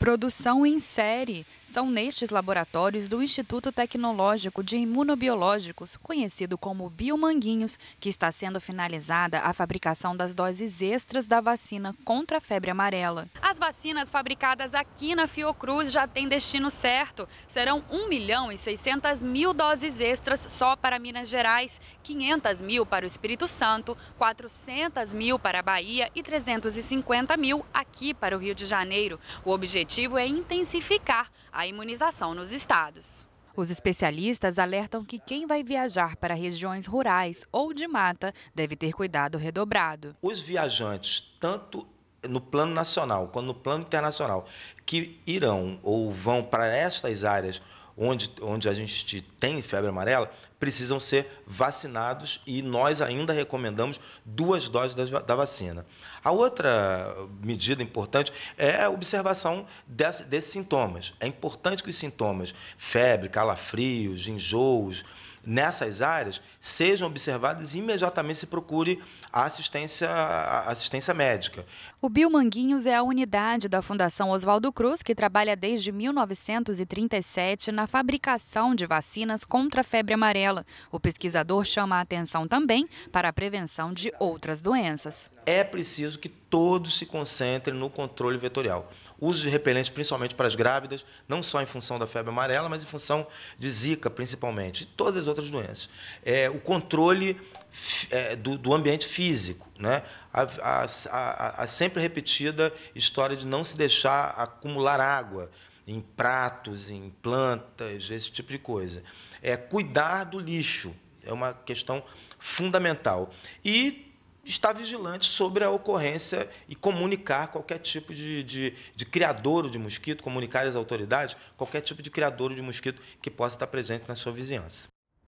produção em série são nestes laboratórios do Instituto Tecnológico de Imunobiológicos, conhecido como Biomanguinhos, que está sendo finalizada a fabricação das doses extras da vacina contra a febre amarela. As vacinas fabricadas aqui na Fiocruz já têm destino certo. Serão 1 milhão e 600 mil doses extras só para Minas Gerais, 500 mil para o Espírito Santo, 400 mil para a Bahia e 350 mil aqui para o Rio de Janeiro. O objetivo objetivo é intensificar a imunização nos estados. Os especialistas alertam que quem vai viajar para regiões rurais ou de mata deve ter cuidado redobrado. Os viajantes, tanto no plano nacional quanto no plano internacional, que irão ou vão para estas áreas onde, onde a gente tem febre amarela, precisam ser vacinados e nós ainda recomendamos duas doses da, da vacina. A outra medida importante é a observação desse, desses sintomas. É importante que os sintomas, febre, calafrios, enjoos, nessas áreas sejam observadas e imediatamente se procure a assistência, a assistência médica. O Biomanguinhos é a unidade da Fundação Oswaldo Cruz que trabalha desde 1937 na fabricação de vacinas contra a febre amarela. O pesquisador chama a atenção também para a prevenção de outras doenças. É preciso que todos se concentrem no controle vetorial. Uso de repelentes, principalmente para as grávidas, não só em função da febre amarela, mas em função de zika, principalmente, e todas as outras doenças. É, o controle é, do, do, ambiente físico. Né? A, a, a, a sempre repetida história de não se deixar acumular água em pratos, em plantas, esse tipo de coisa. É cuidar do lixo, é uma questão fundamental. E estar vigilante sobre a ocorrência e comunicar qualquer tipo de, de, de criadouro de mosquito, comunicar às autoridades qualquer tipo de ou de mosquito que possa estar presente na sua vizinhança.